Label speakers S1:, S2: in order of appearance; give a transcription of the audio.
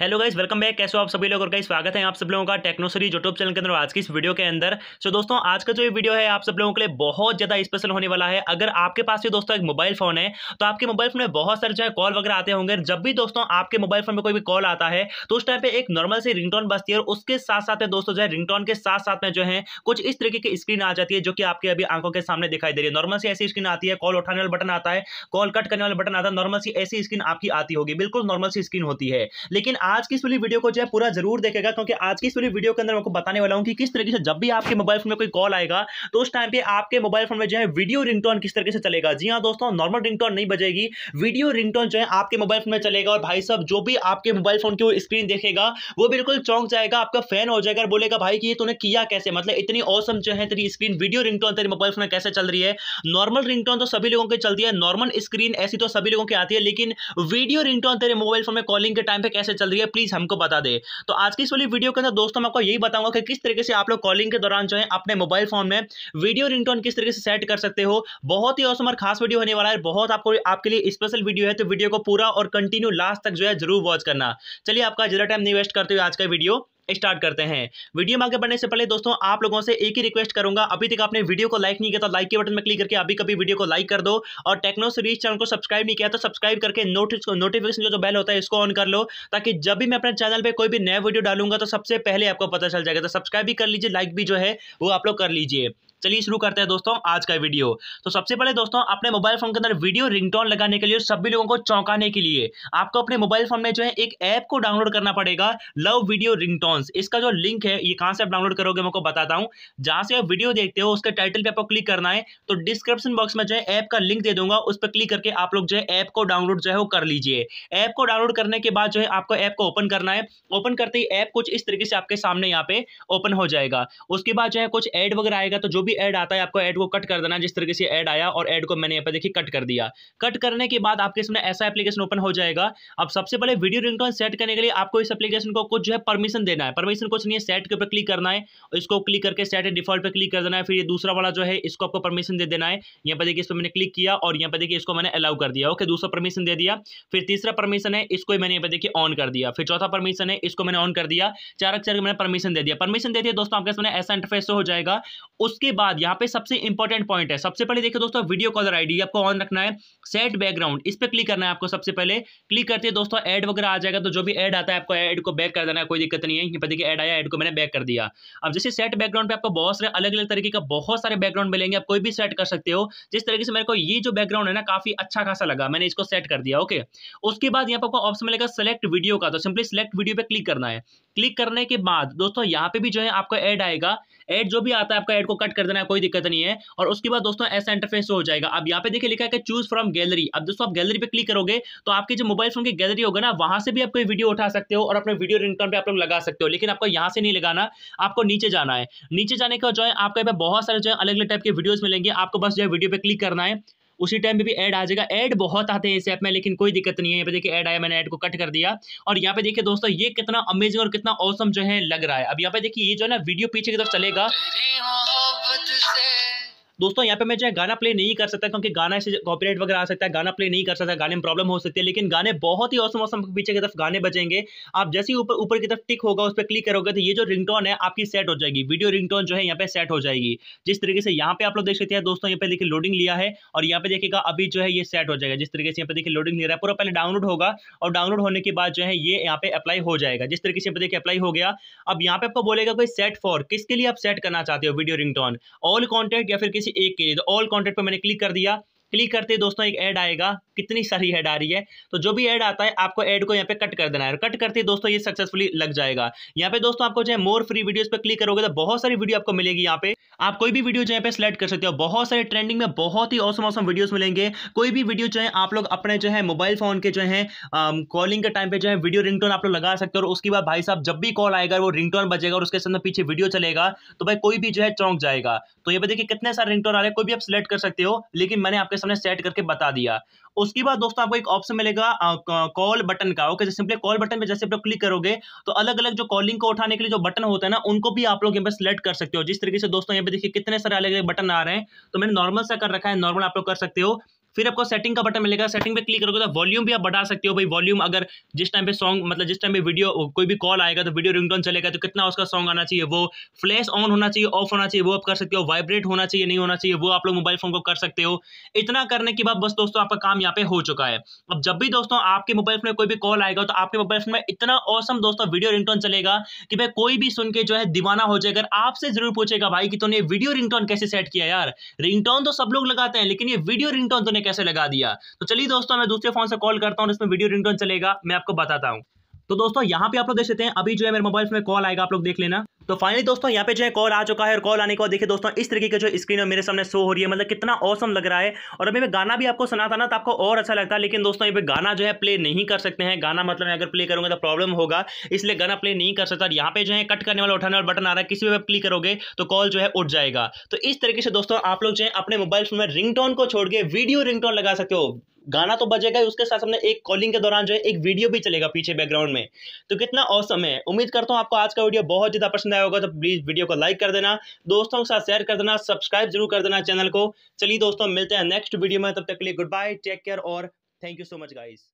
S1: hello guys welcome back कैसे हो आप सभी लोग और गाइस स्वागत है आप सब लोगों का टेक्नोसरी यूट्यूब चैनल के अंदर आज की इस वीडियो के अंदर सो दोस्तों आज का जो ये वीडियो है आप सब लोगों के लिए बहुत ज़्यादा स्पेशल होने वाला है अगर आपके पास ये दोस्तों एक मोबाइल फोन है तो आपके मोबाइल फोन में बहुत सारे जो है कॉल वगैरह आते होंगे जब भी दोस्तों आपके मोबाइल फोन में कोई भी कॉल आता है तो उस टाइम पर एक नॉर्मल सी रिंग बजती है और उसके साथ साथ में दोस्तों जो है रिंग के साथ साथ में जो है कुछ इस तरीके की स्क्रीन आ जाती है जो कि आपके अभी आंखों के सामने दिखाई दे रही है नॉर्मल सी ऐसी स्क्रीन आती है कॉल उठाने वाला बटन आता है कॉल कट करने वाला बटन आता है नॉर्मल सी ऐसी स्क्रीन आपकी आती होगी बिल्कुल नॉर्मल सी स्क्रीन होती है लेकिन आज की इस वाली वीडियो को जो है पूरा जरूर देखेगा क्योंकि आज की इस वाली वीडियो के अंदर मैं बताने वाला हूँ कि किस तरीके से जब भी आपके मोबाइल फोन में कोई कॉल आएगा तो उस टाइम पे आपके मोबाइल फोन में जो है वीडियो रिंगटोन किस तरीके से चलेगा जी हाँ दोस्तों नॉर्मल रिंगटोन नहीं बजेगी वीडियो रिंगटोन जो है आपके मोबाइल फोन में चलेगा और भाई साहब जो भी आपके मोबाइल फोन की स्क्रीन देखेगा वो बिल्कुल चौंक जाएगा आपका फैन हो जाएगा और बोलेगा भाई कि ये तूने किया कैसे मतलब इतनी औसम जो है तेरी स्क्रीन वीडियो रिंगटोन तेरे मोबाइल फोन में कैसे चल रही है नॉर्मल रिंगटोन तो सभी लोगों की चलती है नॉर्मल स्क्रीन ऐसी तो सभी लोगों की आती है लेकिन वीडियो रिंगटोन तेरे मोबाइल फोन में कॉलिंग के टाइम पे कैसे चल रही है प्लीज़ हमको बता दे तो आज की इस वाली वीडियो के अंदर दोस्तों मैं आपको यही बताऊंगा कि किस तरीके से आप लोग कॉलिंग के दौरान जो है अपने मोबाइल फोन में वीडियो रिंगटोन किस तरीके से सेट कर सकते हो बहुत ही और खास वीडियो होने वाला है बहुत आपको आपके लिए स्पेशल वीडियो है तो वीडियो को पूरा और कंटिन्यू लास्ट तक जो है जरूर वॉच करना चलिए आपका जरा टाइम नहीं वेस्ट करते हुए आज का वीडियो स्टार्ट करते हैं वीडियो में आगे बढ़ने से पहले दोस्तों आप लोगों से एक ही रिक्वेस्ट करूंगा अभी तक आपने वीडियो को लाइक नहीं किया तो लाइक के बटन में क्लिक करके अभी कभी वीडियो को लाइक कर दो और टेक्नो सीरीज चैनल को सब्सक्राइब नहीं किया तो सब्सक्राइब करके नोटिफिकेशन जो, जो बेल होता है इसको ऑन कर लो ताकि जब भी मैं अपने चैनल पर कोई भी नया वीडियो डालूंगा तो सबसे पहले आपको पता चल जाएगा तो सब्सक्राइब भी कर लीजिए लाइक भी जो है वो आप लोग कर लीजिए चलिए शुरू करते हैं दोस्तों आज का वीडियो तो सबसे पहले दोस्तों अपने मोबाइल फोन के अंदर वीडियो रिंगटोन लगाने के लिए सभी लोगों को चौंकाने के लिए आपको अपने मोबाइल फोन में जो है एक ऐप को डाउनलोड करना पड़ेगा लव वीडियो रिंगटोन्स इसका जो लिंक है ये कहां से आप डाउनलोड करोगे मैं बताता हूँ जहां से आप वीडियो देखते हो उसके टाइटल पर आपको क्लिक करना है तो डिस्क्रिप्शन बॉक्स में जो है ऐप का लिंक दे दूंगा उस पर क्लिक करके आप लोग जो है ऐप को डाउनलोड जो है वो कर लीजिए ऐप को डाउनलोड करने के बाद जो है आपको ऐप को ओपन करना है ओपन करते ही ऐप कुछ इस तरीके से आपके सामने यहाँ पे ओपन हो जाएगा उसके बाद जो है कुछ एड वगैरह आएगा तो जो भी भी ऐड आता है आपको ऐड को कट कर देना जिस तरीके से ऐड आया और ऐड को मैंने यहाँ पर देखिए कट कर दिया कट करने के बाद आपके सामने ऐसा एप्लीकेशन ओपन हो जाएगा अब सबसे पहले वीडियो रिंगटोन सेट करने के लिए आपको इस एप्लीकेशन को कुछ जो है परमिशन देना है परमिशन कुछ नहीं है सेट के ऊपर क्लिक करना है इसको क्लिक करके सेट डिफॉल्ट पर क्लिक कर देना है फिर ये दूसरा वाला जो है इसको आपको परमिशन दे देना है यहाँ पर देखिए इस पर मैंने क्लिक किया और यहाँ पर देखिए इसको मैंने अलाउ कर दिया ओके दूसरा परमिशन दे दिया फिर तीसरा परमिशन है इसको मैंने यहाँ पर देखिए ऑन कर दिया फिर चौथा परमिशन है इसको मैंने ऑन कर दिया चार अक्षर मैंने परमिशन दे दिया परमिशन दे दिया दोस्तों आपके सामने ऐसा इंटरफेस हो जाएगा उसके बाद बाद यहाँ पे सबसे इंपॉर्टेंट पॉइंट है सबसे पहले देखिए दोस्तों वीडियो कॉलर आईडी आपको ऑन रखना है सेट बैकग्राउंड इस पर क्लिक करना है आपको सबसे पहले क्लिक करते हैं दोस्तों एड वगैरह आ जाएगा तो जो भी एड आता है आपको एड को बैक कर देना है कोई दिक्कत नहीं है यहाँ पर देखिए एड आया एड को मैंने बैक कर दिया अब जैसे सेट बैकग्राउंड पर आपको बहुत सारे अलग अलग तरीके का बहुत सारे बैकग्राउंड मिलेंगे आप कोई भी सेट कर सकते हो जिस तरीके से मेरे को ये जो बैकग्राउंड है ना काफी अच्छा खासा लगा मैंने इसको सेट कर दिया ओके उसके बाद यहाँ पर आपको ऑप्शन मिलेगा सेलेक्ट वीडियो का तो सिंपली सेलेक्ट वीडियो पर क्लिक करना है क्लिक करने के बाद दोस्तों यहाँ पे भी जो है आपको ऐड आएगा एड जो भी आता है आपका एड को कट कर देना कोई दिक्कत नहीं है और उसके बाद दोस्तों ऐसा इंटरफेस हो जाएगा अब यहाँ पे देखिए लिखा है कि चूज फ्रॉम गैलरी अब दोस्तों आप गैलरी पे क्लिक करोगे तो आपके जो मोबाइल फोन की गैलरी होगा ना वहां से भी आप कोई वीडियो उठा सकते हो और अपने वीडियो रिंगटोन पे आप लोग लगा सकते हो लेकिन आपको यहाँ से नहीं लगाना आपको नीचे जाना है नीचे जाने के बाद जो है आपके पे बहुत सारे जो है अलग अलग टाइप के वीडियोज मिलेंगे आपको बस जो है वीडियो पे क्लिक करना है उसी टाइम पे भी ऐड आ जाएगा ऐड बहुत आते हैं इस ऐप में लेकिन कोई दिक्कत नहीं है यहाँ पे देखिए ऐड आया मैंने ऐड को कट कर दिया और यहाँ पे देखिए दोस्तों ये कितना अमेजिंग और कितना औसम जो है लग रहा है अब यहाँ पे देखिए ये जो है ना वीडियो पीछे की तरफ चलेगा दोस्तों यहाँ पे मैं जो है गाना प्ले नहीं कर सकता क्योंकि गाना से कॉपीराइट वगैरह आ सकता है गाना प्ले नहीं कर सकता गाने में प्रॉब्लम हो सकती है लेकिन गाने बहुत ही औसम औसम पीछे की तरफ गाने बजेंगे आप जैसे ही ऊपर ऊपर की तरफ टिक होगा उस पर क्लिक करोगे तो ये जो रिंगटोन है आपकी सेट हो जाएगी वीडियो रिंगटोन जो है यहाँ पे सेट हो जाएगी जिस तरीके से यहाँ पे आप लोग देख सकते हैं दोस्तों यहाँ पे देखिए लोडिंग लिया है और यहाँ पे देखिएगा अभी जो है ये सेट हो जाएगा जिस तरीके से यहाँ पे देखिए लोडिंग ले रहा है पूरा पहले डाउनलोड होगा और डाउनलोड होने के बाद जो है ये यहाँ पे अप्लाई हो जाएगा जिस तरीके से यहाँ पे देखिए अप्लाई हो गया अब यहाँ पे आपको बोलेगा कोई सेट फॉर किसके लिए आप सेट करना चाहते हो वीडियो रिंगटोन ऑल कॉन्टेक्ट या फिर किस से एक के लिए तो ऑल कॉन्टेक्ट पर मैंने क्लिक कर दिया क्लिक करते दोस्तों एक ऐड आएगा कितनी सारी ऐड आ रही है तो जो भी ऐड आता है आपको ऐड को यहाँ पे कट कर देना है कट करते दोस्तों ये सक्सेसफुली लग जाएगा यहाँ पे दोस्तों आपको जो है मोर फ्री वीडियोस पे क्लिक करोगे तो बहुत सारी वीडियो आपको मिलेगी यहाँ पे आप कोई भी वीडियो जो है सिलेक्ट कर सकते हो बहुत सारे ट्रेंडिंग में बहुत ही औसम औसम वीडियोस मिलेंगे कोई भी वीडियो जो है आप लोग अपने जो है मोबाइल फोन के जो है कॉलिंग के टाइम पे जो है वीडियो रिंगटोन आप लोग लगा सकते हो और उसके बाद भाई साहब जब भी कॉल आएगा वो रिंगटोन बजेगा और उसके साथ पीछे वीडियो चलेगा तो भाई कोई भी जो है चौंक जाएगा तो ये देखिए कितने सारे रिंगटोन आ रहे हैं कोई भी आप सिलेक्ट कर सकते हो लेकिन मैंने आपके सबने सेट करके बता दिया उसके बाद दोस्तों आपको एक ऑप्शन मिलेगा कॉल बटन का ओके सिंपली कॉल बटन पे जैसे आप लोग क्लिक करोगे तो अलग अलग जो कॉलिंग को उठाने के लिए जो बटन होता है ना उनको भी आप लोग यहाँ पे सिलेक्ट कर सकते हो जिस तरीके से दोस्तों यहाँ पे देखिए कितने सारे अलग अलग बटन आ रहे हैं तो मैंने नॉर्मल से कर रखा है नॉर्मल आप लोग कर सकते हो फिर आपको सेटिंग का बटन मिलेगा सेटिंग पे क्लिक करोगे तो वॉल्यूम भी आप बढ़ा सकते हो भाई वॉल्यूम अगर जिस टाइम पे सॉन्ग मतलब जिस टाइम पे वीडियो कोई भी कॉल आएगा तो वीडियो रिंगटोन चलेगा तो कितना उसका सॉन्ग आना चाहिए वो फ्लैश ऑन होना चाहिए ऑफ होना चाहिए वो आप कर सकते हो वाइब्रेट होना चाहिए नहीं होना चाहिए वो आप लोग मोबाइल फोन को कर सकते हो इतना करने के बाद बस दोस्तों आपका काम यहाँ पे हो चुका है अब जब भी दोस्तों आपके मोबाइल फोन में कोई भी कॉल आएगा तो आपके मोबाइल फोन में इतना औसम दोस्तों वीडियो रिंगटोन चलेगा कि भाई कोई भी सुन के जो है दीवाना हो जाएगा आपसे जरूर पूछेगा भाई कि तुमने वीडियो रिंगटोन कैसे सेट किया यार रिंगटोन तो सब लोग लगाते हैं लेकिन ये वीडियो रिंगटोन तूने कैसे लगा दिया तो चलिए दोस्तों मैं दूसरे फोन से कॉल करता हूँ इसमें वीडियो रिंगटोन चलेगा मैं आपको बताता हूँ तो दोस्तों यहाँ पे आप लोग देख सकते हैं अभी जो है मेरे मोबाइल में कॉल आएगा आप लोग देख लेना तो फाइनली दोस्तों यहाँ पे जो है कॉल आ चुका है और कॉल आने के बाद देखिए दोस्तों इस तरीके का जो स्क्रीन है मेरे सामने शो हो रही है मतलब कितना औसम लग रहा है और अभी मैं गाना भी आपको सुना था ना तो आपको और अच्छा लगता है लेकिन दोस्तों यहाँ पे गाना जो है प्ले नहीं कर सकते हैं गाना मतलब अगर प्ले करूंगा तो प्रॉब्लम होगा इसलिए गाना प्ले नहीं कर सकता और यहाँ पे जो है कट करने वाला उठाने वाला बटन आ रहा है किसी भी क्लिक करोगे तो कॉल जो है उठ जाएगा तो इस तरीके से दोस्तों आप लोग जो है अपने मोबाइल फोन में रिंग को छोड़ के वीडियो रिंग लगा सकते हो गाना तो बजेगा ही उसके साथ हमने एक कॉलिंग के दौरान जो है एक वीडियो भी चलेगा पीछे बैकग्राउंड में तो कितना औसम है उम्मीद करता हूँ आपको आज का वीडियो बहुत ज़्यादा पसंद आया होगा तो प्लीज़ वीडियो को लाइक कर देना दोस्तों के साथ शेयर कर देना सब्सक्राइब जरूर कर देना चैनल को चलिए दोस्तों मिलते हैं नेक्स्ट वीडियो में तब तक के लिए गुड बाय टेक केयर और thank you so much guys